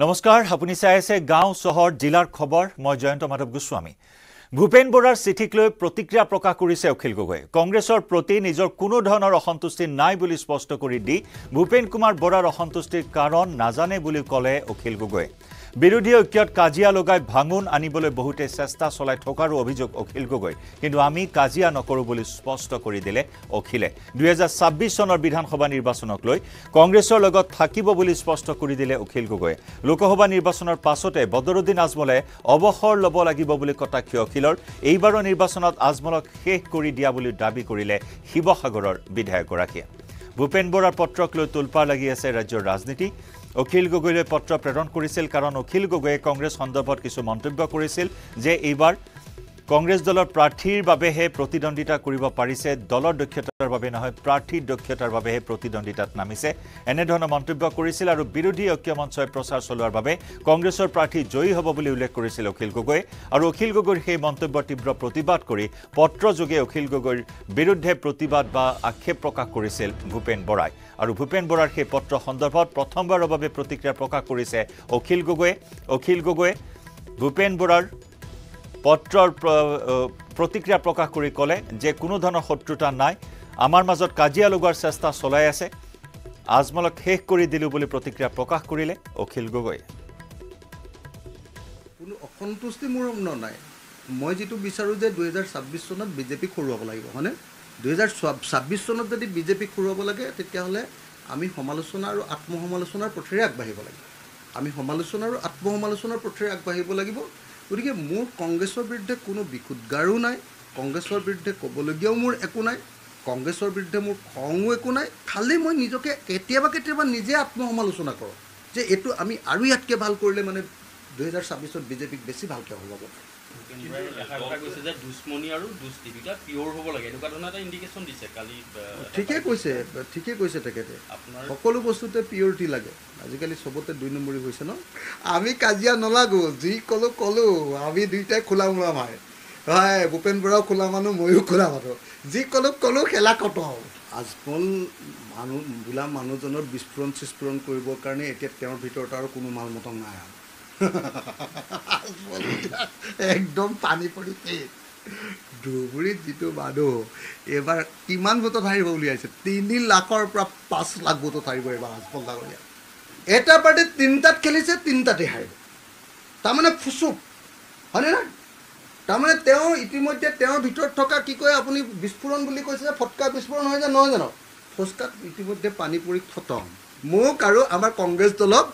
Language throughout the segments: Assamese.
নমস্কাৰ আপুনি চাই আছে গাঁও চহৰ জিলাৰ খবৰ মই জয়ন্ত মাধৱ গোস্বামী ভূপেন বৰাৰ চিঠিক লৈ প্ৰতিক্ৰিয়া প্ৰকাশ কৰিছে অখিল গগৈ কংগ্ৰেছৰ প্ৰতি নিজৰ কোনো ধৰণৰ অসন্তুষ্টি নাই বুলি স্পষ্ট কৰি দি ভূপেন কুমাৰ বৰাৰ অসন্তুষ্টিৰ কাৰণ নাজানে বুলি ক'লে অখিল গগৈয়ে বিৰোধী ঐক্যত কাজিয়া লগাই ভাঙোন আনিবলৈ বহুতে চেষ্টা চলাই থকাৰো অভিযোগ অখিল গগৈ কিন্তু আমি কাজিয়া নকৰোঁ বুলি স্পষ্ট কৰি দিলে অখিলে দুহেজাৰ ছাব্বিছ চনৰ বিধানসভা নিৰ্বাচনক লৈ কংগ্ৰেছৰ লগত থাকিব বুলি স্পষ্ট কৰি দিলে অখিল গগৈয়ে লোকসভা নিৰ্বাচনৰ পাছতে বদৰুদ্দিন আজমলে অৱসৰ ল'ব লাগিব বুলি কটাক্ষী অখিলৰ এইবাৰৰ নিৰ্বাচনত আজমলক শেষ কৰি দিয়া বুলি দাবী কৰিলে শিৱসাগৰৰ বিধায়কগৰাকীয়ে ভূপেন বৰাৰ পত্ৰক লৈ তোলপাৰ লাগি আছে ৰাজ্যৰ ৰাজনীতি অখিল গগৈলৈ পত্ৰ প্ৰেৰণ কৰিছিল কাৰণ অখিল গগৈয়ে কংগ্ৰেছ সন্দৰ্ভত কিছু মন্তব্য কৰিছিল যে এইবাৰ কংগ্ৰেছ দলৰ প্ৰাৰ্থীৰ বাবেহে প্ৰতিদ্বন্দ্বিতা কৰিব পাৰিছে দলৰ দক্ষতাৰ বাবে নহয় প্ৰাৰ্থীৰ দক্ষতাৰ বাবেহে প্ৰতিদ্বন্দ্বিতাত নামিছে এনেধৰণৰ মন্তব্য কৰিছিল আৰু বিৰোধী ঐক্য মঞ্চই প্ৰচাৰ চলোৱাৰ বাবে কংগ্ৰেছৰ প্ৰাৰ্থী জয়ী হ'ব বুলি উল্লেখ কৰিছিল অখিল গগৈ আৰু অখিল গগৈৰ সেই মন্তব্যৰ তীব্ৰ প্ৰতিবাদ কৰি পত্ৰযোগে অখিল গগৈৰ বিৰুদ্ধে প্ৰতিবাদ বা আক্ষেপ প্ৰকাশ কৰিছিল ভূপেন বৰাই আৰু ভূপেন বৰাৰ সেই পত্ৰ সন্দৰ্ভত প্ৰথমবাৰৰ বাবে প্ৰতিক্ৰিয়া প্ৰকাশ কৰিছে অখিল গগৈয়ে অখিল গগৈয়ে ভূপেন বৰাৰ পত্ৰৰ প্ৰতিক্ৰিয়া প্ৰকাশ কৰি ক'লে যে কোনো ধৰণৰ শত্ৰুতা নাই আমাৰ মাজত কাজিয়া লগোৱাৰ চেষ্টা চলাই আছে আজমলক শেষ কৰি দিলোঁ বুলি প্ৰতিক্ৰিয়া প্ৰকাশ কৰিলে অখিল গগৈয়ে কোনো অসন্তুষ্টি মোৰ নাই মই যিটো বিচাৰোঁ যে দুহেজাৰ ছাব্বিছ চনত বিজেপিক হৰুৱাব লাগিব হয়নে দুহেজাৰ ছাব্বিছ চনত যদি বিজেপিক হৰুৱাব লাগে তেতিয়াহ'লে আমি সমালোচনা আৰু আত্মসমালোচনাৰ পথেৰে আগবাঢ়িব লাগিব আমি সমালোচনা আৰু আত্মসমালোচনাৰ পথেৰে আগবাঢ়িব লাগিব গতিকে মোৰ কংগ্ৰেছৰ বিৰুদ্ধে কোনো বিষুদ্গাৰো নাই কংগ্ৰেছৰ বিৰুদ্ধে ক'বলগীয়াও মোৰ একো নাই কংগ্ৰেছৰ বিৰুদ্ধে মোৰ খঙো একো নাই খালি মই নিজকে কেতিয়াবা কেতিয়াবা নিজে আত্মসমালোচনা কৰোঁ যে এইটো আমি আৰু ইয়াতকৈ ভাল কৰিলে মানে দুহেজাৰ ছাব্বিছত বিজেপিক বেছি ভালকৈ হ'ব পাৰে ঠিকে কৈছে ঠিকে কৈছে তেখেতে সকলো বস্তুতে পিয়ৰিটি হৈছে ন আমি কাজিয়া নালাগো যি ক'লো ক'লো আমি দুইটাই খোলা মোলা ভূপেন বৰাও খোলা মানুহ ময়ো খোলা মানুহ যি ক'লো ক'লো খেলা কট আজমল মানুহ বোলা মানুহজনৰ বিস্ফোৰণ চিস্ফোৰণ কৰিবৰ কাৰণে এতিয়া তেওঁৰ ভিতৰত আৰু কোনো মাল মতং নাই আৰু একদম পানী পৰি ধুবুৰীত যিটো মানুহ এইবাৰ কিমান গোটত হাৰিব উলিয়াইছে তিনি লাখৰ পৰা পাঁচ লাখ গোটত হাৰিব এইবাৰ হাজবল ডাঙৰীয়া এটা পাৰ্টি তিনিটাত খেলিছে তিনিটাতে হাৰিব তাৰমানে ফুচুক হয়নে নাই তাৰমানে তেওঁ ইতিমধ্যে তেওঁৰ ভিতৰত থকা কি কয় আপুনি বিস্ফোৰণ বুলি কৈছে যে ফটকা বিস্ফোৰণ হয় যে নহয় জানো ফুচকাত ইতিমধ্যে পানী পৰি খতম মোক আৰু আমাৰ কংগ্ৰেছ দলক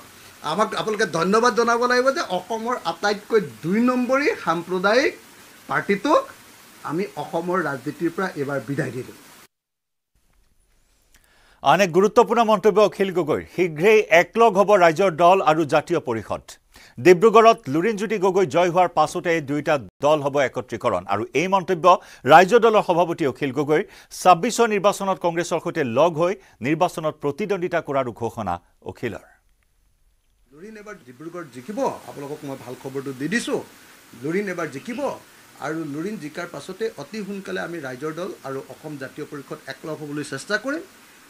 আমাক আপোনালোকে ধন্যবাদ জনাব লাগিব যে অসমৰ আটাইতকৈ দুই নম্বৰী সাম্প্ৰদায়িক পাৰ্টিটোক আমি অসমৰ ৰাজনীতিৰ পৰা এইবাৰ বিদায় দিলোঁ আন এক গুৰুত্বপূৰ্ণ মন্তব্য অখিল গগৈ শীঘ্ৰেই একলগ হ'ব ৰাইজৰ দল আৰু জাতীয় পৰিষদ ডিব্ৰুগড়ত লুৰিণজ্যোতি গগৈ জয় হোৱাৰ পাছতে দুয়োটা দল হ'ব একত্ৰীকৰণ আৰু এই মন্তব্য ৰাজ্য দলৰ সভাপতি অখিল গগৈৰ ছাব্বিছৰ নিৰ্বাচনত কংগ্ৰেছৰ সৈতে লগ হৈ নিৰ্বাচনত প্ৰতিদ্বন্দ্বিতা কৰাৰো ঘোষণা অখিলৰ লুৰিন এবাৰ ডিব্ৰুগড় জিকিব আপোনালোকক মই ভাল খবৰটো দি দিছোঁ লুৰিন এবাৰ জিকিব আৰু লুৰিন জিকাৰ পাছতে অতি সোনকালে আমি ৰাইজৰ দল আৰু অসম জাতীয় পৰিষদ একলগ হ'বলৈ চেষ্টা কৰিম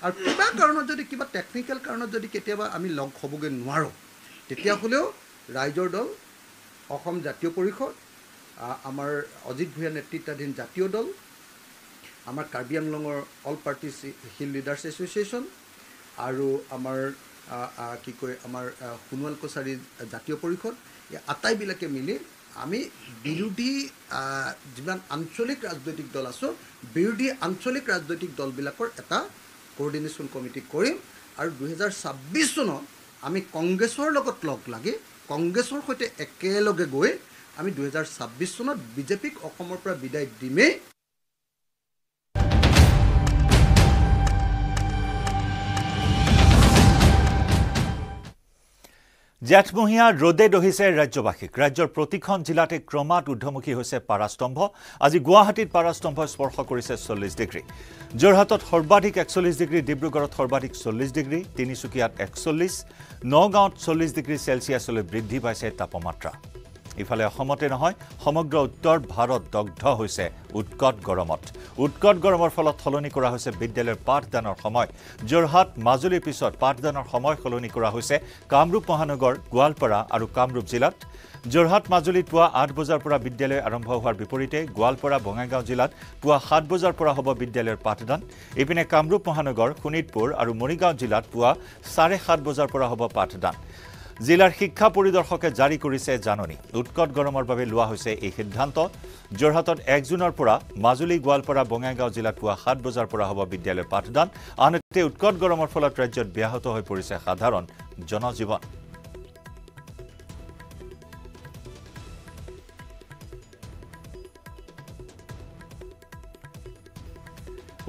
আৰু কিবা কাৰণত যদি কিবা টেকনিকেল কাৰণত যদি কেতিয়াবা আমি লগ হ'বগৈ নোৱাৰোঁ তেতিয়াহ'লেও ৰাইজৰ দল অসম জাতীয় পৰিষদ আমাৰ অজিত ভূঞা নেতৃত্বাধীন জাতীয় দল আমাৰ কাৰ্বি আংলঙৰ all party hill leaders association আৰু আমাৰ কি কয় আমাৰ সোণোৱাল কছাৰী জাতীয় পৰিষদ এই আটাইবিলাকে মিলি আমি বিৰোধী যিমান আঞ্চলিক ৰাজনৈতিক দল আছোঁ বিৰোধী আঞ্চলিক ৰাজনৈতিক দলবিলাকৰ এটা কৰ্ডিনেশ্যন কমিটি কৰিম আৰু দুহেজাৰ ছাব্বিছ চনত আমি কংগ্ৰেছৰ লগত লগ লাগি কংগ্ৰেছৰ সৈতে একেলগে গৈ আমি দুহেজাৰ ছাব্বিছ চনত বিজেপিক অসমৰ পৰা বিদায় দিমেই জেঠমহীয়া ৰদে দহিছে ৰাজ্যবাসীক ৰাজ্যৰ প্ৰতিখন জিলাতে ক্ৰমাৎ ঊৰ্ধমুখী হৈছে পাৰাস্তম্ভ আজি গুৱাহাটীত পাৰাস্তম্ভই স্পৰ্শ কৰিছে চল্লিছ ডিগ্ৰী যোৰহাটত সৰ্বাধিক একচল্লিছ ডিগ্ৰী ডিব্ৰুগড়ত সৰ্বাধিক চল্লিছ ডিগ্ৰী তিনিচুকীয়াত একচল্লিছ নগাঁৱত চল্লিছ ডিগ্ৰী চেলছিয়াছলৈ বৃদ্ধি পাইছে তাপমাত্ৰা ইফালে অসমতে নহয় সমগ্ৰ উত্তৰ ভাৰত দগ্ধ হৈছে উৎকট গৰমত উৎকট গৰমৰ ফলত সলনি কৰা হৈছে বিদ্যালয়ৰ পাঠদানৰ সময় যোৰহাট মাজুলীৰ পিছত পাঠদানৰ সময় সলনি কৰা হৈছে কামৰূপ মহানগৰ গোৱালপাৰা আৰু কামৰূপ জিলাত যোৰহাট মাজুলীত পুৱা আঠ বজাৰ পৰা বিদ্যালয় আৰম্ভ হোৱাৰ বিপৰীতে গোৱালপাৰা বঙাইগাঁও জিলাত পুৱা সাত বজাৰ পৰা হ'ব বিদ্যালয়ৰ পাঠদান ইপিনে কামৰূপ মহানগৰ শোণিতপুৰ আৰু মৰিগাঁও জিলাত পুৱা চাৰে সাত বজাৰ পৰা হ'ব পাঠদান জিলাৰ শিক্ষা পৰিদৰ্শকে জাৰি কৰিছে জাননী উৎকট গৰমৰ বাবে লোৱা হৈছে এই সিদ্ধান্ত যোৰহাটত এক জুনৰ পৰা মাজুলী গোৱালপাৰা বঙাইগাঁও জিলাত পুৱা সাত বজাৰ পৰা হ'ব বিদ্যালয় পাঠদান আনহাতে উৎকট গৰমৰ ফলত ৰাজ্যত ব্যাহত হৈ পৰিছে সাধাৰণ জনজীৱন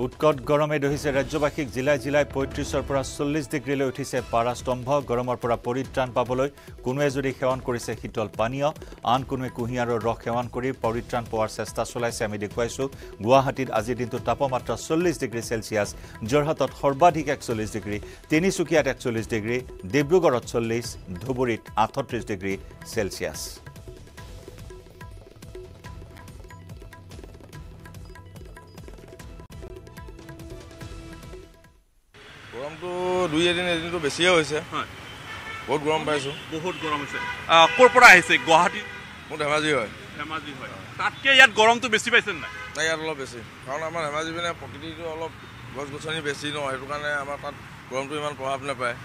উৎকট গৰমে দহিছে ৰাজ্যবাসীক জিলাই জিলাই পঁয়ত্ৰিছৰ পৰা চল্লিছ ডিগ্ৰীলৈ উঠিছে পাৰাস্তম্ভ গৰমৰ পৰা পৰিত্ৰাণ পাবলৈ কোনোৱে যদি সেৱন কৰিছে শীতল পানীয় আন কোনোৱে কুঁহিয়াৰৰ ৰস সেৱন কৰি পৰিত্ৰাণ পোৱাৰ চেষ্টা চলাইছে আমি দেখুৱাইছোঁ গুৱাহাটীত আজিৰ দিনটোত তাপমাত্ৰা চল্লিছ ডিগ্ৰী চেলছিয়াছ যোৰহাটত সৰ্বাধিক একচল্লিছ ডিগ্ৰী তিনিচুকীয়াত একচল্লিছ ডিগ্ৰী ডিব্ৰুগড়ত চল্লিছ ধুবুৰীত আঠত্ৰিছ ডিগ্ৰী চেলছিয়াছ গৰমটো দুই এদিন এদিনটো বেছিয়ে হৈছে বহুত গৰম পাইছোঁ বহুত গৰম হৈছে ক'ৰ পৰা আহিছে গুৱাহাটী মোৰ ধেমাজি হয় ধেমাজি হয় তাতকৈ ইয়াত গৰমটো বেছি পাইছে নাই নাই ইয়াত অলপ বেছি কাৰণ আমাৰ ধেমাজি পিনে প্ৰকৃতিটো অলপ গছ গছনি বেছি ন সেইটো কাৰণে আমাৰ তাত গৰমটো ইমান প্ৰভাৱ নাপায়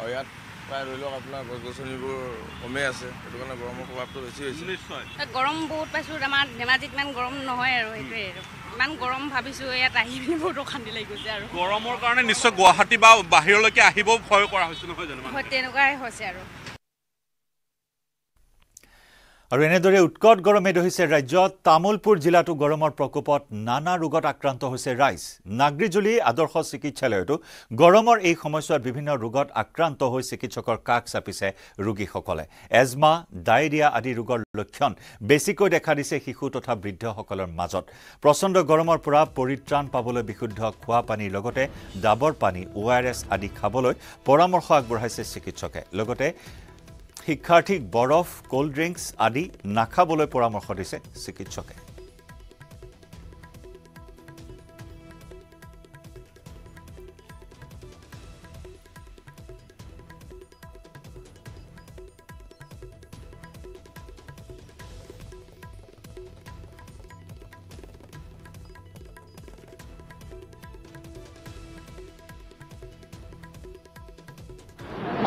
আৰু ইয়াত প্ৰায় ধৰি লওক আপোনাৰ গছ গছনিবোৰ কমেই আছে সেইটো কাৰণে গৰমৰ প্ৰভাৱটো বেছি হৈছে গৰম বহুত পাইছো আমাৰ ধেমাজিত ইমান গৰম নহয় আৰু সেইটোৱে আৰু ইমান গৰম ভাবিছো ইয়াত আহি পিনি বহুত অশান্তি লাগি গৈছে আৰু গৰমৰ কাৰণে নিশ্চয় গুৱাহাটী বা বাহিৰলৈকে আহিব ভয় কৰা হৈছে নহয় জানো তেনেকুৱাই হৈছে আৰু আৰু এনেদৰে উৎকট গৰমে ধৰিছে ৰাজ্যত তামোলপুৰ জিলাতো গৰমৰ প্ৰকোপত নানা ৰোগত আক্ৰান্ত হৈছে ৰাইজ নাগৰিজুলি আদৰ্শ চিকিৎসালয়তো গৰমৰ এই সময়ছোৱাত বিভিন্ন ৰোগত আক্ৰান্ত হৈ চিকিৎসকৰ কাষ চাপিছে ৰোগীসকলে এজমা ডায়েৰিয়া আদি ৰোগৰ লক্ষণ বেছিকৈ দেখা দিছে শিশু তথা বৃদ্ধসকলৰ মাজত প্ৰচণ্ড গৰমৰ পৰা পৰিত্ৰাণ পাবলৈ বিশুদ্ধ খোৱা পানীৰ লগতে ডাবৰ পানী অ' আৰ এছ আদি খাবলৈ পৰামৰ্শ আগবঢ়াইছে চিকিৎসকে লগতে শিক্ষাৰ্থীক বৰফ কোল্ড ড্ৰিংকছ আদি নাখাবলৈ পৰামৰ্শ দিছে চিকিৎসকে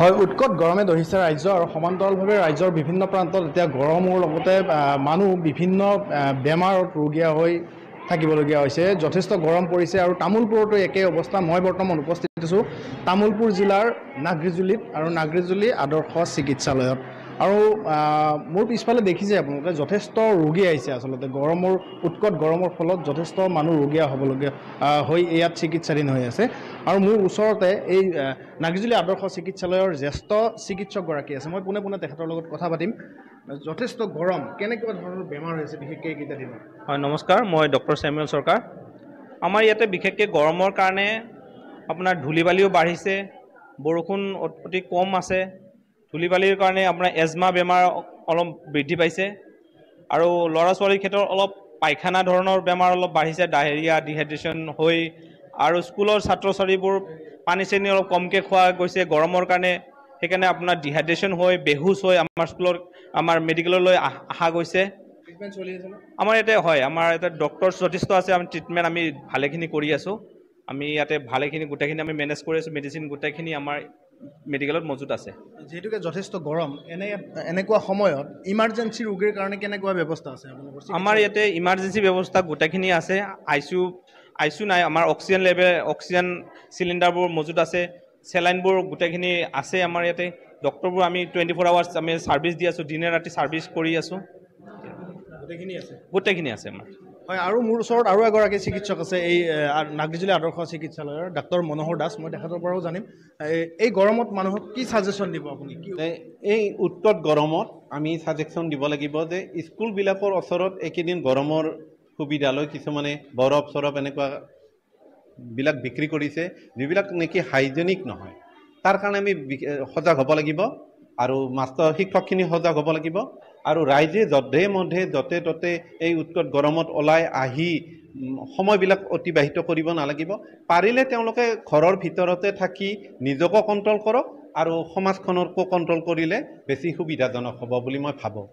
হয় উৎকট গৰমে ধৰিছে ৰাজ্য আৰু সমান্তৰালভাৱে ৰাজ্যৰ বিভিন্ন প্ৰান্তত এতিয়া গৰমৰ লগতে মানুহ বিভিন্ন বেমাৰত ৰোগীয়া হৈ থাকিবলগীয়া হৈছে যথেষ্ট গৰম পৰিছে আৰু তামোলপুৰতো একেই অৱস্থা মই বৰ্তমান উপস্থিত আছোঁ তামোলপুৰ জিলাৰ নাগৰিজুলিত আৰু নাগৰিজুলি আদৰ্শ চিকিৎসালয়ত আৰু মোৰ পিছফালে দেখিছে আপোনালোকে যথেষ্ট ৰোগী আহিছে আচলতে গৰমৰ উৎকট গৰমৰ ফলত যথেষ্ট মানুহ ৰোগীয়া হ'বলগীয়া হৈ ইয়াত চিকিৎসাধীন হৈ আছে আৰু মোৰ ওচৰতে এই নাগজুলি আদৰ্শ চিকিৎসালয়ৰ জ্যেষ্ঠ চিকিৎসকগৰাকী আছে মই পোনে পোনে তেখেতৰ লগত কথা পাতিম যথেষ্ট গৰম কেনেকুৱা ধৰণৰ বেমাৰ হৈ আছে বিশেষকৈ এইকেইটা দিনত হয় নমস্কাৰ মই ডক্টৰ চেমুৱেল চৰকাৰ আমাৰ ইয়াতে বিশেষকৈ গৰমৰ কাৰণে আপোনাৰ ধূলি বালিও বাঢ়িছে বৰষুণ অতি কম আছে ধূলি বালিৰ কাৰণে আপোনাৰ এজমা বেমাৰ অলপ বৃদ্ধি পাইছে আৰু ল'ৰা ছোৱালীৰ ক্ষেত্ৰত অলপ পায়খানা ধৰণৰ বেমাৰ অলপ বাঢ়িছে ডায়েৰিয়া ডিহাইড্ৰেশ্যন হৈ আৰু স্কুলৰ ছাত্ৰ ছাত্ৰীবোৰ পানী চানী অলপ কমকৈ খোৱা গৈছে গৰমৰ কাৰণে সেইকাৰণে আপোনাৰ ডিহাইড্ৰেশ্যন হৈ বেহুচ হৈ আমাৰ স্কুলৰ আমাৰ মেডিকেললৈ অহা গৈছে আমাৰ ইয়াতে হয় আমাৰ ইয়াতে ডক্টৰ যথেষ্ট আছে আমি ট্ৰিটমেণ্ট আমি ভালেখিনি কৰি আছোঁ আমি ইয়াতে ভালেখিনি গোটেইখিনি আমি মেনেজ কৰি আছোঁ মেডিচিন গোটেইখিনি আমাৰ মেডিকেলত মজুত আছে যিহেতুকে যথেষ্ট গৰম এনে এনেকুৱা সময়ত ইমাৰ্জেঞ্চি ৰোগীৰ কাৰণে কেনেকুৱা ব্যৱস্থা আছে আমাৰ ইয়াতে ইমাৰ্জেঞ্চি ব্যৱস্থা গোটেইখিনি আছে I C U I C U নাই আমাৰ অক্সিজেন লেবে অক্সিজেন চিলিণ্ডাৰবোৰ মজুত আছে চেলাইনবোৰ গোটেইখিনি আছে আমাৰ ইয়াতে ডক্টৰবোৰ আমি টুৱেণ্টি ফ'ৰ আৱাৰ্ছ আমি ছাৰ্ভিচ দি আছোঁ দিনে ৰাতি ছাৰ্ভিচ কৰি আছোঁ আছে গোটেইখিনি আছে আমাৰ হয় আৰু মোৰ ওচৰত আৰু এগৰাকী চিকিৎসক আছে এই নাগজুলি আদৰ্শ চিকিৎসালয়ৰ ডাক্তৰ মনোহৰ দাস মই তেখেতৰ পৰাও জানিম এই গৰমত মানুহক কি ছাজেশ্যন দিব আপুনি এই উত্তৰ গৰমত আমি ছাজেকশ্যন দিব লাগিব যে স্কুলবিলাকৰ ওচৰত এইকেইদিন গৰমৰ সুবিধা লৈ কিছুমানে বৰফ চৰফ এনেকুৱা বিলাক বিক্ৰী কৰিছে যিবিলাক নেকি হাইজেনিক নহয় তাৰ কাৰণে আমি সজাগ হ'ব লাগিব আৰু মাষ্টৰ শিক্ষকখিনি সজাগ হ'ব লাগিব আৰু ৰাইজে যধে মধে য'তে ত'তে এই উৎকট গৰমত ওলাই আহি সময়বিলাক অতিবাহিত কৰিব নালাগিব পাৰিলে তেওঁলোকে ঘৰৰ ভিতৰতে থাকি নিজকো কণ্ট্ৰল কৰক আৰু সমাজখনকো কণ্ট্ৰল কৰিলে বেছি সুবিধাজনক হ'ব বুলি মই ভাবোঁ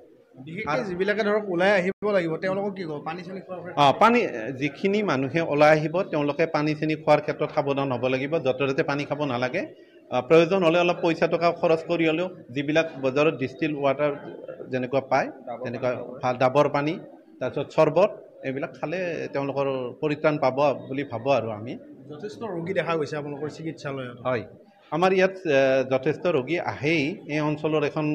যিবিলাকে ধৰক ওলাই আহিব লাগিব তেওঁলোকক কি পানী চানী অঁ পানী যিখিনি মানুহে ওলাই আহিব তেওঁলোকে পানী চানী খোৱাৰ ক্ষেত্ৰত সাৱধান হ'ব লাগিব য'তে ত'তে পানী খাব নালাগে প্ৰয়োজন হ'লে অলপ পইচা টকা খৰচ কৰি হ'লেও যিবিলাক বজাৰত ডিষ্টিল ৱাটাৰ যেনেকুৱা পায় তেনেকুৱা ভাল ডাবৰ পানী তাৰপিছত চৰ্বত এইবিলাক খালে তেওঁলোকৰ পৰিত্ৰাণ পাব বুলি ভাবোঁ আৰু আমি যথেষ্ট ৰোগী দেখা গৈছে আপোনালোকৰ চিকিৎসালয়ত হয় আমাৰ ইয়াত যথেষ্ট ৰোগী আহেই এই অঞ্চলৰ এখন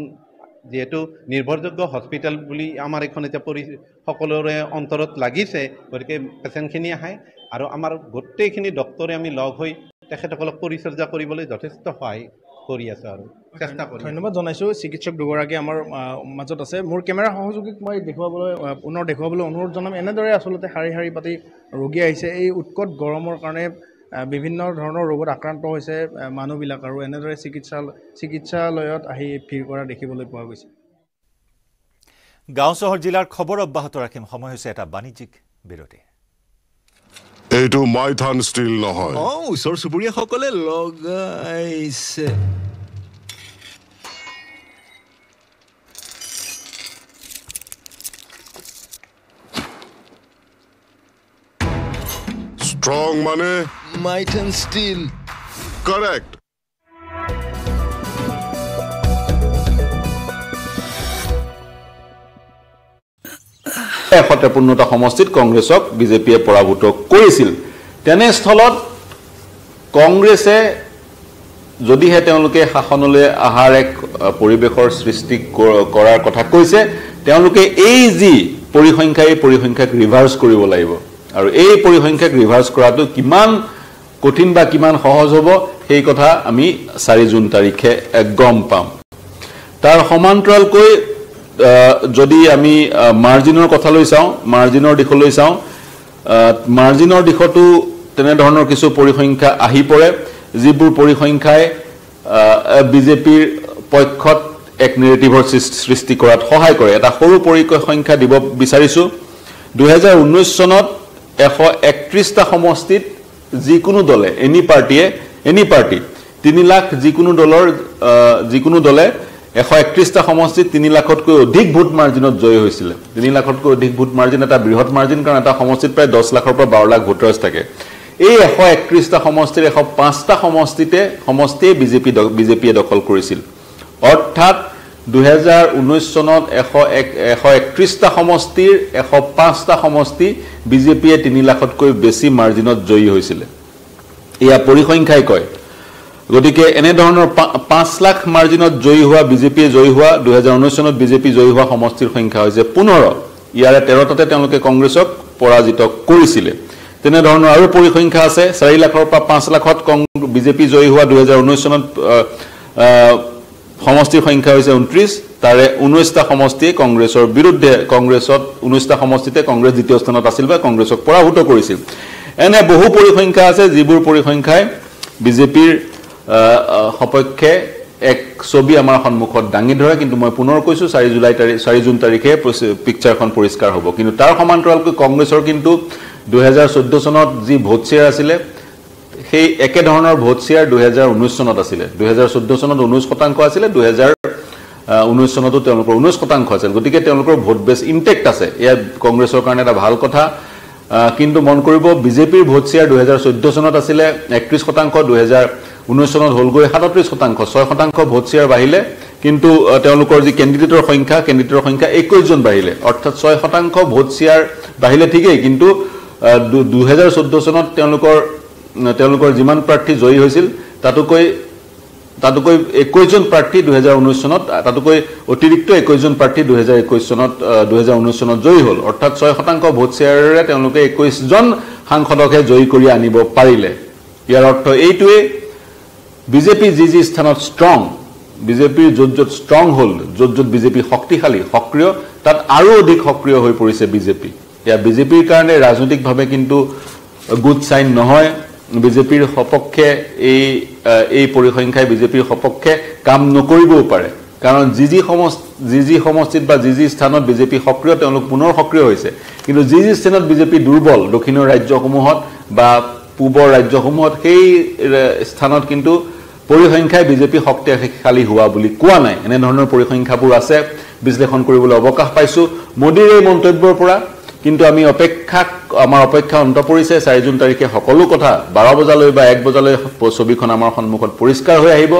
যিহেতু নিৰ্ভৰযোগ্য হস্পিটেল বুলি আমাৰ এইখন এতিয়া পৰি সকলোৰে অন্তৰত লাগিছে গতিকে পেচেণ্টখিনি আহে আৰু আমাৰ গোটেইখিনি ডক্তৰে আমি লগ হৈ তেখেতসকলক পৰিচৰ্যা কৰিবলৈ যথেষ্ট সহায় কৰি আছে আৰু চেষ্টা কৰি ধন্যবাদ জনাইছোঁ চিকিৎসক দুগৰাকী আমাৰ মাজত আছে মোৰ কেমেৰা সহযোগীক মই দেখুৱাবলৈ পুনৰ দেখুৱাবলৈ অনুৰোধ জনাম এনেদৰে আচলতে শাৰী শাৰী পাতি ৰোগী আহিছে এই উৎকট গৰমৰ কাৰণে বিভিন্ন ধৰণৰ ৰোগত আক্ৰান্ত হৈছে মানুহবিলাক আৰু এনেদৰে চিকিৎসালয় চিকিৎসালয়ত আহি ভিৰ কৰা দেখিবলৈ পোৱা গৈছে গাঁও চহৰ জিলাৰ খবৰ অব্যাহত ৰাখিম সময় হৈছে এটা বাণিজ্যিক বিৰতি এইটো মাইথান ষ্টীল নহয় অঁ ওচৰ চুবুৰীয়াসকলে লগাইছে ষ্ট্ৰং মানে মাইথান ষ্টীল কাৰেক্ট এশ তেপন্নটা সমষ্টিত কংগ্ৰেছক বিজেপিয়ে পৰাভূত কৰিছিল তেনেস্থলত কংগ্ৰেছে যদিহে তেওঁলোকে শাসনলৈ অহাৰ এক পৰিৱেশৰ সৃষ্টি কৰাৰ কথা কৈছে তেওঁলোকে এই যি পৰিসংখ্যা এই পৰিসংখ্যাক ৰিভাৰ্চ কৰিব লাগিব আৰু এই পৰিসংখ্যাক ৰিভাৰ্চ কৰাটো কিমান কঠিন বা কিমান সহজ হ'ব সেই কথা আমি চাৰি জুন তাৰিখে গম পাম তাৰ সমান্তৰালকৈ যদি আমি মাৰ্জিনৰ কথালৈ চাওঁ মাৰ্জিনৰ দিশলৈ চাওঁ মাৰ্জিনৰ দিশতো তেনেধৰণৰ কিছু পৰিসংখ্যা আহি পৰে যিবোৰ পৰিসংখ্যাই বিজেপিৰ পক্ষত এক নেগেটিভৰ সৃষ্টি কৰাত সহায় কৰে এটা সৰু পৰিসংখ্যা দিব বিচাৰিছোঁ দুহেজাৰ ঊনৈছ চনত এশ একত্ৰিছটা সমষ্টিত যিকোনো দলে এনি পাৰ্টীয়ে এনি পাৰ্টি তিনি লাখ যিকোনো দলৰ যিকোনো দলে এশ একত্ৰিছটা সমষ্টিত তিনি লাখতকৈ অধিক ভোট মাৰ্জিনত জয়ী হৈছিলে তিনি লাখতকৈ অধিক ভোট মাৰ্জিন এটা বৃহৎ মাৰ্জিন কাৰণ এটা সমষ্টিত প্ৰায় দহ লাখৰ পৰা বাৰ লাখ ভোটাৰ্ছ থাকে এই এশ একত্ৰিছটা সমষ্টিৰ এশ পাঁচটা সমষ্টিতে সমষ্টিয়ে বিজেপি বিজেপিয়ে দখল কৰিছিল অৰ্থাৎ দুহেজাৰ ঊনৈছ চনত এশ এক এশ একত্ৰিছটা সমষ্টিৰ এশ পাঁচটা সমষ্টি বিজেপিয়ে তিনি লাখতকৈ বেছি মাৰ্জিনত জয়ী হৈছিলে এয়া পৰিসংখ্যাই কয় গতিকে এনেধৰণৰ পাঁচ লাখ মাৰ্জিনত জয়ী হোৱা বিজেপিয়ে জয়ী হোৱা দুহেজাৰ ঊনৈছ চনত বিজেপি জয়ী হোৱা সমষ্টিৰ সংখ্যা হৈছে পোন্ধৰ ইয়াৰে তেৰটাতে তেওঁলোকে কংগ্ৰেছক পৰাজিত কৰিছিলে তেনেধৰণৰ আৰু পৰিসংখ্যা আছে চাৰি লাখৰ পৰা পাঁচ লাখত বিজেপি জয়ী হোৱা দুহেজাৰ ঊনৈছ চনত সমষ্টিৰ সংখ্যা হৈছে ঊনত্ৰিছ তাৰে ঊনৈছটা সমষ্টিয়ে কংগ্ৰেছৰ বিৰুদ্ধে কংগ্ৰেছত ঊনৈছটা সমষ্টিতে কংগ্ৰেছ দ্বিতীয় স্থানত আছিল বা কংগ্ৰেছক পৰাভূত কৰিছিল এনে বহু পৰিসংখ্যা আছে যিবোৰ পৰিসংখ্যাই বিজেপিৰ সপক্ষে এক ছবি আমাৰ সন্মুখত দাঙি ধৰে কিন্তু মই পুনৰ কৈছোঁ চাৰি জুলাই তাৰিখ চাৰি জুন তাৰিখে পিকচাৰখন পৰিষ্কাৰ হ'ব কিন্তু তাৰ সমান্তৰালকৈ কংগ্ৰেছৰ কিন্তু দুহেজাৰ চৈধ্য চনত যি ভোট শ্বেয়াৰ আছিলে সেই একেধৰণৰ ভোট শ্বেয়াৰ দুহেজাৰ ঊনৈছ চনত আছিলে দুহেজাৰ চৈধ্য চনত ঊনৈছ শতাংশ আছিলে দুহেজাৰ ঊনৈছ চনতো তেওঁলোকৰ ঊনৈছ শতাংশ আছিল গতিকে তেওঁলোকৰ ভোট বেচ ইনটেক্ট আছে এয়া কংগ্ৰেছৰ কাৰণে এটা ভাল কথা কিন্তু মন কৰিব বিজেপিৰ ভোট শ্বেয়াৰ দুহেজাৰ চৈধ্য চনত আছিলে একত্ৰিছ শতাংশ দুহেজাৰ ঊনৈছ চনত হ'লগৈ সাতত্ৰিছ শতাংশ ছয় শতাংশ ভোট শ্বেয়াৰ বাঢ়িলে কিন্তু তেওঁলোকৰ যি কেণ্ডিডেটৰ সংখ্যা কেণ্ডিডেটৰ সংখ্যা একৈছজন বাঢ়িলে অৰ্থাৎ ছয় শতাংশ ভোট শ্বেয়াৰ বাঢ়িলে ঠিকেই কিন্তু দুহেজাৰ চৈধ্য চনত তেওঁলোকৰ তেওঁলোকৰ যিমান প্ৰাৰ্থী জয়ী হৈছিল তাতোকৈ তাতোকৈ একৈছজন প্ৰাৰ্থী দুহেজাৰ ঊনৈছ চনত তাতোকৈ অতিৰিক্ত একৈছজন প্ৰাৰ্থী দুহেজাৰ একৈছ চনত দুহেজাৰ ঊনৈছ চনত জয়ী হ'ল অৰ্থাৎ ছয় শতাংশ ভোট শ্বেয়াৰেৰে তেওঁলোকে একৈছজন সাংসদকহে জয়ী কৰি আনিব পাৰিলে ইয়াৰ অৰ্থ এইটোৱেই বিজেপি যি যি স্থানত ষ্ট্ৰং বিজেপিৰ য'ত য'ত ষ্ট্ৰং ষ্ট্ৰংহোল্ড য'ত য'ত বিজেপি শক্তিশালী সক্ৰিয় তাত আৰু অধিক সক্ৰিয় হৈ পৰিছে বিজেপি এয়া বিজেপিৰ কাৰণে ৰাজনৈতিকভাৱে কিন্তু গুড চাইন নহয় বিজেপিৰ সপক্ষে এই এই পৰিসংখ্যাই বিজেপিৰ সপক্ষে কাম নকৰিবও পাৰে কাৰণ যি যি সমষ্ট যি যি সমষ্টিত বা যি যি স্থানত বিজেপি সক্ৰিয় তেওঁলোক পুনৰ সক্ৰিয় হৈছে কিন্তু যি যি স্থানত বিজেপি দুৰ্বল দক্ষিণৰ ৰাজ্যসমূহত বা পূবৰ ৰাজ্যসমূহত সেই স্থানত কিন্তু পৰিসংখ্যাই বিজেপি শক্তিশালী হোৱা বুলি কোৱা নাই এনেধৰণৰ পৰিসংখ্যাবোৰ আছে বিশ্লেষণ কৰিবলৈ অৱকাশ পাইছোঁ মোদীৰ এই মন্তব্যৰ পৰা কিন্তু আমি অপেক্ষাক আমাৰ অপেক্ষা অন্ত পৰিছে চাৰি জুন তাৰিখে সকলো কথা বাৰ বজালৈ বা এক বজালৈ ছবিখন আমাৰ সন্মুখত পৰিষ্কাৰ হৈ আহিব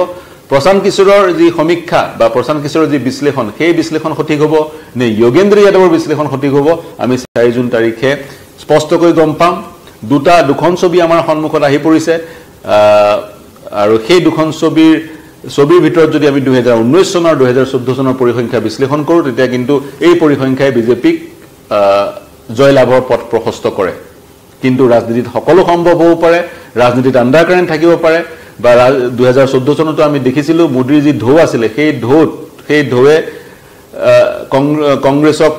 প্ৰশান্ত কিশোৰৰ যি সমীক্ষা বা প্ৰশান্ত কিশোৰৰ যি বিশ্লেষণ সেই বিশ্লেষণ সঠিক হ'ব নে যোগেন্দ্ৰ যাদৱৰ বিশ্লেষণ সঠিক হ'ব আমি চাৰি জুন তাৰিখে স্পষ্টকৈ গম পাম দুটা দুখন ছবি আমাৰ সন্মুখত আহি পৰিছে আৰু সেই দুখন ছবিৰ ছবিৰ ভিতৰত যদি আমি দুহেজাৰ ঊনৈছ চনৰ দুহেজাৰ চৈধ্য চনৰ পৰিসংখ্যা বিশ্লেষণ কৰোঁ তেতিয়া কিন্তু এই পৰিসংখ্যাই বিজেপিক জয়লাভৰ পথ প্ৰশস্ত কৰে কিন্তু ৰাজনীতিত সকলো সম্ভৱ হ'ব পাৰে ৰাজনীতিত আণ্ডাৰ কাৰেণ্ট থাকিব পাৰে বা দুহেজাৰ চৈধ্য চনতো আমি দেখিছিলোঁ মোদীৰ যি ঢৌ আছিলে সেই ঢৌত সেই ঢৌৱে কংগ্ৰেছক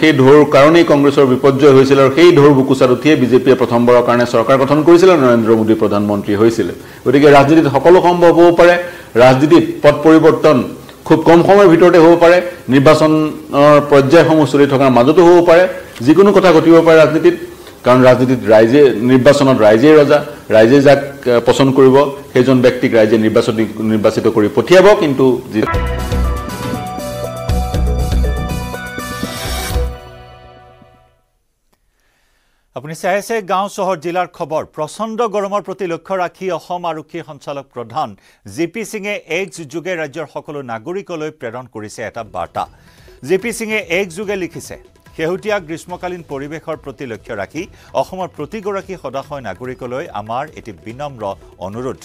সেই ঢৌৰ কাৰণেই কংগ্ৰেছৰ বিপৰ্যয় হৈছিল আৰু সেই ঢৌৰ বুকুচাত উঠিয়ে বিজেপিয়ে প্ৰথমবাৰৰ কাৰণে চৰকাৰ গঠন কৰিছিলে নৰেন্দ্ৰ মোদী প্ৰধানমন্ত্ৰী হৈছিলে গতিকে ৰাজনীতিত সকলো সম্ভৱ হ'ব পাৰে ৰাজনীতিত পথ পৰিৱৰ্তন খুব কম সময়ৰ ভিতৰতে হ'ব পাৰে নিৰ্বাচনৰ পৰ্যায়সমূহ চলি থকাৰ মাজতো হ'ব পাৰে যিকোনো কথা ঘটিব পাৰে ৰাজনীতিত কাৰণ ৰাজনীতিত ৰাইজে নিৰ্বাচনত ৰাইজেই ৰজা ৰাইজে যাক পচন্দ কৰিব সেইজন ব্যক্তিক ৰাইজে নিৰ্বাচনী নিৰ্বাচিত কৰি পঠিয়াব কিন্তু যি আপুনি চাই আছে গাঁও চহৰ জিলাৰ খবৰ প্ৰচণ্ড গৰমৰ প্ৰতি লক্ষ্য ৰাখি অসম আৰক্ষী সঞ্চালক প্ৰধান জি পি সিঙে এক যোগে ৰাজ্যৰ সকলো নাগৰিকলৈ প্ৰেৰণ কৰিছে এটা বাৰ্তা জি পি সিঙে এক যোগে লিখিছে শেহতীয়া গ্ৰীষ্মকালীন পৰিৱেশৰ প্ৰতি লক্ষ্য ৰাখি অসমৰ প্ৰতিগৰাকী সদাশয় নাগৰিকলৈ আমাৰ এটি বিনম্ৰ অনুৰোধ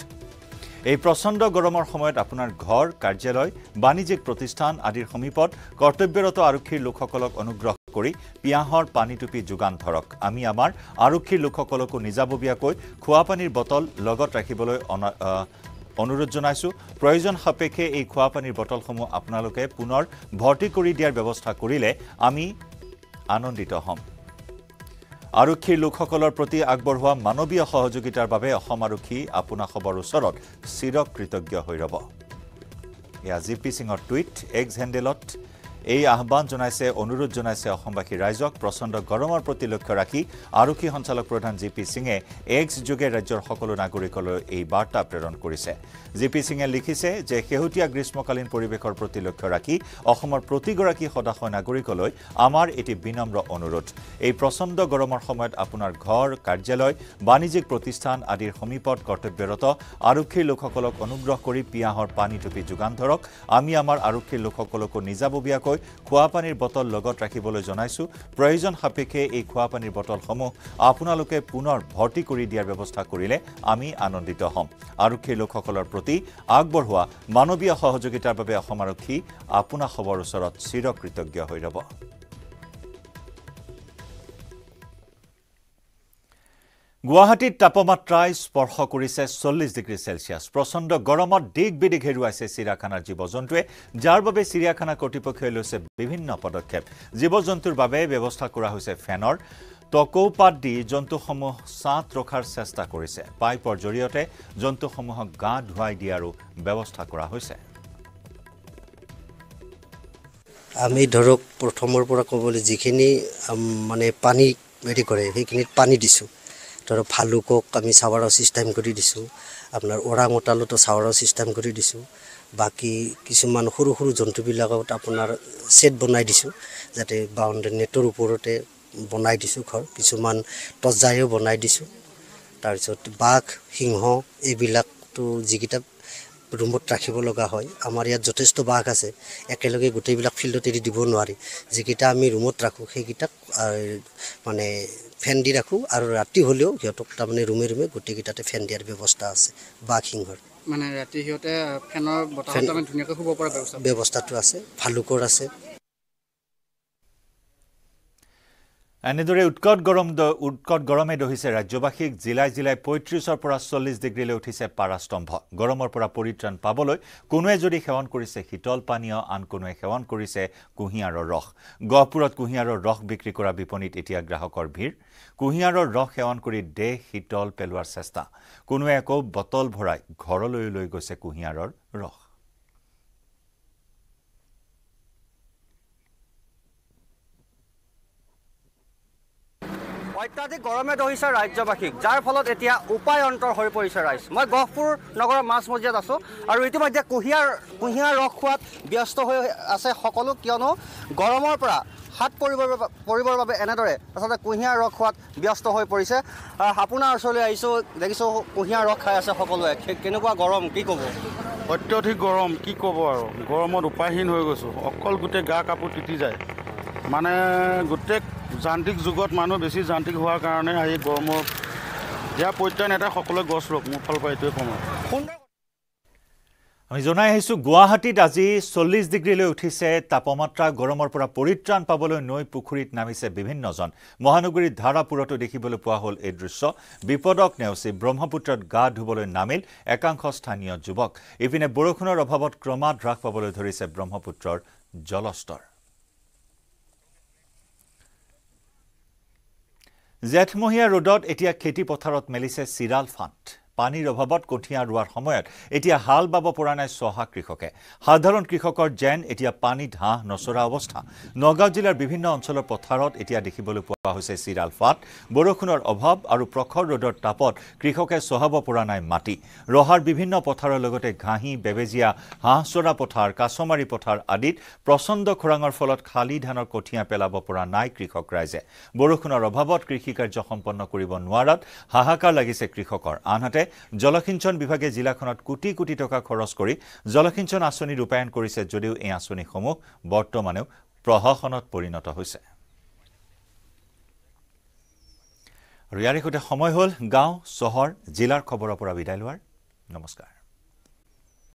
এই প্ৰচণ্ড গৰমৰ সময়ত আপোনাৰ ঘৰ কাৰ্যালয় বাণিজ্যিক প্ৰতিষ্ঠান আদিৰ সমীপত কৰ্তব্যৰত আৰক্ষীৰ লোকসকলক অনুগ্ৰহ কৰি পিয়াহৰ পানী টুপি যোগান ধৰক আমি আমাৰ আৰক্ষীৰ লোকসকলকো নিজাববীয়াকৈ খোৱাপানীৰ বটল লগত ৰাখিবলৈ অনুৰোধ জনাইছোঁ প্ৰয়োজন সাপেক্ষে এই খোৱাপানীৰ বটলসমূহ আপোনালোকে পুনৰ ভৰ্তি কৰি দিয়াৰ ব্যৱস্থা কৰিলে আমি আনন্দিত হ'ম আৰক্ষীৰ লোকসকলৰ প্ৰতি আগবঢ়োৱা মানৱীয় সহযোগিতাৰ বাবে অসম আৰক্ষী আপোনাক সবৰ ওচৰত চিৰকৃতজ্ঞ হৈ ৰ'ব এয়া জি পি সিঙৰ টুইট এক্স হেণ্ডেলত এই আহ্বান জনাইছে অনুৰোধ জনাইছে অসমবাসী ৰাইজক প্ৰচণ্ড গৰমৰ প্ৰতি লক্ষ্য ৰাখি আৰক্ষী সঞ্চালক প্ৰধান জি পি সিঙে এক্স যোগে ৰাজ্যৰ সকলো নাগৰিকলৈ এই বাৰ্তা প্ৰেৰণ কৰিছে জি পি সিঙে লিখিছে যে শেহতীয়া গ্ৰীষ্মকালীন পৰিৱেশৰ প্ৰতি লক্ষ্য ৰাখি অসমৰ প্ৰতিগৰাকী সদাশ নাগৰিকলৈ আমাৰ এটি বিনম্ৰ অনুৰোধ এই প্ৰচণ্ড গৰমৰ সময়ত আপোনাৰ ঘৰ কাৰ্যালয় বাণিজ্যিক প্ৰতিষ্ঠান আদিৰ সমীপত কৰ্তব্যৰত আৰক্ষীৰ লোকসকলক অনুগ্ৰহ কৰি পিয়াহৰ পানী টুপি যোগান ধৰক আমি আমাৰ আৰক্ষীৰ লোকসকলকো নিজাববীয়াকৈ লৈ খোৱাপানীৰ বটল লগত ৰাখিবলৈ জনাইছোঁ প্ৰয়োজন সাপেক্ষে এই খোৱাপানীৰ বটলসমূহ আপোনালোকে পুনৰ ভৰ্তি কৰি দিয়াৰ ব্যৱস্থা কৰিলে আমি আনন্দিত হ'ম আৰক্ষীৰ লোকসকলৰ প্ৰতি আগবঢ়োৱা মানৱীয় সহযোগিতাৰ বাবে অসম আৰক্ষী আপোনাসৱৰ ওচৰত চিৰকৃতজ্ঞ হৈ ৰ'ব গুৱাহাটীত তাপমাত্ৰাই স্পৰ্শ কৰিছে চল্লিছ ডিগ্ৰী চেলছিয়াছ প্ৰচণ্ড গৰমত দিশ বিদিশ হেৰুৱাইছে চিৰিয়াখানাৰ জীৱ জন্তুৱে যাৰ বাবে চিৰিয়াখানা কৰ্তৃপক্ষই লৈছে বিভিন্ন পদক্ষেপ জীৱ জন্তুৰ বাবে ব্যৱস্থা কৰা হৈছে ফেনৰ টকৌপাত দি জন্তুসমূহ ছাঁত ৰখাৰ চেষ্টা কৰিছে পাইপৰ জৰিয়তে জন্তুসমূহক গা ধুৱাই দিয়াৰো ব্যৱস্থা কৰা হৈছে আমি ধৰক প্ৰথমৰ পৰা ক'বলৈ যিখিনি মানে পানী হেৰি কৰে সেইখিনিত পানী দিছোঁ ধৰক ভালুকক আমি চাৱাৰৰ ছিষ্টেম কৰি দিছোঁ আপোনাৰ ওৰাং ওটালতো চাৱাৰৰ ছিষ্টেম কৰি দিছোঁ বাকী কিছুমান সৰু সৰু জন্তুবিলাকত আপোনাৰ ছেট বনাই দিছোঁ যাতে বাউণ্ডেৰী নেটৰ ওপৰতে বনাই দিছোঁ ঘৰ কিছুমান তজ্জায়ো বনাই দিছোঁ তাৰপিছত বাঘ সিংহ এইবিলাকতো যিকেইটা ৰুমত ৰাখিব লগা হয় আমাৰ ইয়াত যথেষ্ট বাঘ আছে একেলগে গোটেইবিলাক ফিল্ডত এৰি দিব নোৱাৰি যিকেইটা আমি ৰুমত ৰাখোঁ সেইকেইটাক মানে ফেন দি ৰাখোঁ আৰু ৰাতি হ'লেও সিহঁতক তাৰমানে ৰুমে ৰুমে গোটেইকেইটাতে ফেন দিয়াৰ ব্যৱস্থা আছে বাঘ সিংহৰ মানে ৰাতি সিহঁতে ফেনৰ শুব পৰা ব্যৱস্থাটো আছে ভালুকৰ আছে এনেদৰে উৎকট গৰম উৎকট গৰমে দহিছে ৰাজ্যবাসীক জিলাই জিলাই পঁয়ত্ৰিছৰ পৰা চল্লিছ ডিগ্ৰীলৈ উঠিছে পাৰাস্তম্ভ গৰমৰ পৰা পৰিত্ৰাণ পাবলৈ কোনোৱে যদি সেৱন কৰিছে শীতল পানীয় আন কোনোৱে সেৱন কৰিছে কুঁহিয়াৰৰ ৰস গহপুৰত কুঁহিয়াৰৰ ৰস বিক্ৰী কৰা বিপণীত এতিয়া গ্ৰাহকৰ ভিৰ কুঁহিয়াৰৰ ৰস সেৱন কৰি দেহ শীতল পেলোৱাৰ চেষ্টা কোনোৱে আকৌ বটল ভৰাই ঘৰলৈ লৈ গৈছে কুঁহিয়াৰৰ ৰস অত্যাধিক গৰমে ধৰিছে ৰাজ্যবাসীক যাৰ ফলত এতিয়া উপায় অন্তৰ হৈ পৰিছে ৰাইজ মই গহপুৰ নগৰৰ মাজমজিয়াত আছোঁ আৰু ইতিমধ্যে কুঁহিয়াৰ কুঁহিয়াৰ ৰস খোৱাত ব্যস্ত হৈ আছে সকলো কিয়নো গৰমৰ পৰা হাত পৰিবৰ পৰিবৰ বাবে এনেদৰে আচলতে কুঁহিয়াৰ ৰস খোৱাত ব্যস্ত হৈ পৰিছে আপোনাৰ ওচৰলৈ আহিছোঁ দেখিছোঁ কুঁহিয়াৰ ৰস খাই আছে সকলোৱে কেনেকুৱা গৰম কি ক'ব অত্যাধিক গৰম কি ক'ব আৰু গৰমত উপায়হীন হৈ গৈছোঁ অকল গোটেই গা কাপোৰ তিতি যায় মানে গোটেই যান্ত্ৰিক যুগত মানুহ বেছি যান্ত্ৰিক হোৱাৰ কাৰণে এই গৰমৰ ইয়াৰ প্ৰত্যয়ন এটা সকলোৱে গছ ৰোক মোৰ ফালৰ পৰা এইটোৱে কম আমি জনাই আহিছোঁ গুৱাহাটীত আজি চল্লিছ ডিগ্ৰীলৈ উঠিছে তাপমাত্ৰা গৰমৰ পৰা পৰিত্ৰাণ পাবলৈ নৈ পুখুৰীত নামিছে বিভিন্নজন মহানগৰীত ধাৰাপুৰতো দেখিবলৈ পোৱা হ'ল এই দৃশ্য বিপদক নেওচি ব্ৰহ্মপুত্ৰত গা ধুবলৈ নামিল একাংশ স্থানীয় যুৱক ইপিনে বৰষুণৰ অভাৱত ক্ৰমাৎ হ্ৰাস পাবলৈ ধৰিছে ব্ৰহ্মপুত্ৰৰ জলস্তৰ জেঠমহীয়া ৰোডত এতিয়া খেতিপথাৰত মেলিছে চিৰাল ফাট পানীৰ অভাৱত কঠীয়া ৰোৱাৰ সময়ত এতিয়া হাল বাব পৰা নাই চহা কৃষকে সাধাৰণ কৃষকৰ যেন এতিয়া পানীত হাঁহ নচৰা অৱস্থা নগাঁও জিলাৰ বিভিন্ন অঞ্চলৰ পথাৰত এতিয়া দেখিবলৈ পোৱা হৈছে চিৰাল ফাট বৰষুণৰ অভাৱ আৰু প্ৰখৰ ৰ'দৰ তাপত কৃষকে চহাব পৰা নাই মাটি ৰহাৰ বিভিন্ন পথাৰৰ লগতে ঘাঁহি বেবেজীয়া হাঁহ চৰা পথাৰ কাছমাৰী পথাৰ আদিত প্ৰচণ্ড খৰাঙৰ ফলত খালী ধানৰ কঠীয়া পেলাব পৰা নাই কৃষক ৰাইজে বৰষুণৰ অভাৱত কৃষি কাৰ্য সম্পন্ন কৰিব নোৱাৰাত হাহাকাৰ লাগিছে কৃষকৰ আনহাতে জলসিঞ্চন বিভাগে জিলাখনত কোটি কোটি টকা খৰচ কৰি জলসিঞ্চন আঁচনি ৰূপায়ণ কৰিছে যদিও এই আঁচনিসমূহ বৰ্তমানেও প্ৰশাসনত পৰিণত হৈছে আৰু ইয়াৰে সময় হ'ল গাঁও চহৰ জিলাৰ খবৰৰ পৰা বিদায় লোৱাৰ নমস্কাৰ